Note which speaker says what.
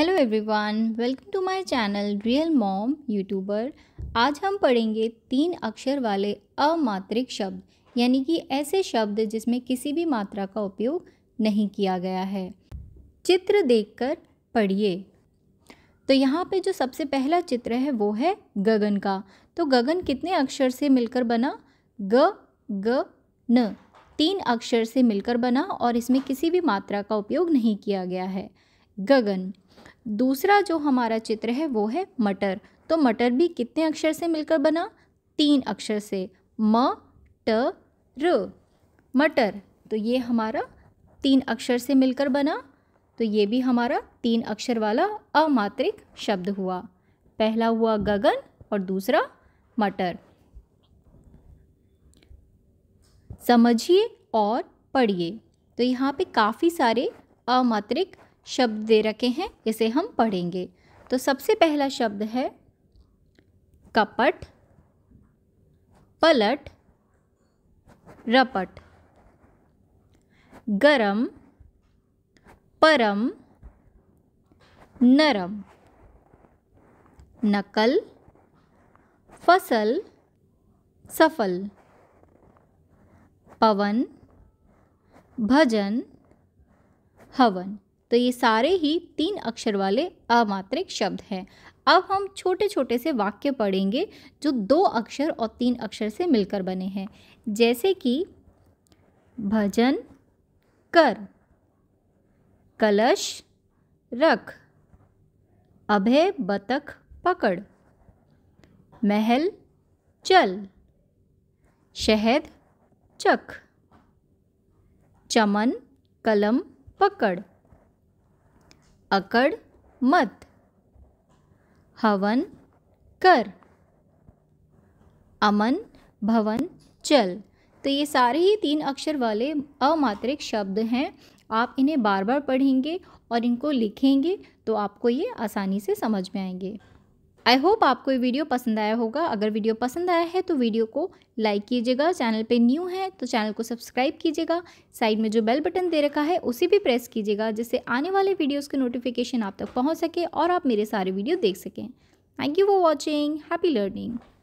Speaker 1: hello everyone welcome to my channel real mom YouTuber आज हम पढ़ेंगे तीन अक्षर वाले अमात्रिक शब्द यानी कि ऐसे शब्द जिसमें किसी भी मात्रा का उपयोग नहीं किया गया है चित्र देखकर पढ़िए तो यहाँ पे जो सबसे पहला चित्र है वो है गगन का तो गगन कितने अक्षर से मिलकर बना ग ग न तीन अक्षर से मिलकर बना और इसमें किसी भी मात्रा का उपयोग नहीं किया गया है गगन दूसरा जो हमारा चित्र है वो है मटर तो मटर भी कितने अक्षर से मिलकर बना तीन अक्षर से म ट र मटर तो ये हमारा तीन अक्षर से मिलकर बना तो ये भी हमारा तीन अक्षर वाला अमात्रिक शब्द हुआ पहला हुआ गगन और दूसरा मटर समझिए और पढ़िए तो यहाँ पे काफ़ी सारे अमात्रिक शब्द दे रखे हैं इसे हम पढ़ेंगे तो सबसे पहला शब्द है कपट पलट रपट गरम परम नरम नकल फसल सफल पवन भजन हवन तो ये सारे ही तीन अक्षर वाले अमात्रिक शब्द हैं अब हम छोटे छोटे से वाक्य पढ़ेंगे जो दो अक्षर और तीन अक्षर से मिलकर बने हैं जैसे कि भजन कर कलश रख अभय बतख पकड़ महल चल शहद चख चमन कलम पकड़ अकड़ मत हवन कर अमन भवन चल तो ये सारे ही तीन अक्षर वाले अमात्रिक शब्द हैं आप इन्हें बार बार पढ़ेंगे और इनको लिखेंगे तो आपको ये आसानी से समझ में आएंगे आई होप आपको ये वीडियो पसंद आया होगा अगर वीडियो पसंद आया है तो वीडियो को लाइक कीजिएगा चैनल पे न्यू है तो चैनल को सब्सक्राइब कीजिएगा साइड में जो बेल बटन दे रखा है उसे भी प्रेस कीजिएगा जिससे आने वाले वीडियोज़ के नोटिफिकेशन आप तक पहुँच सके और आप मेरे सारे वीडियो देख सकें thank you for watching happy learning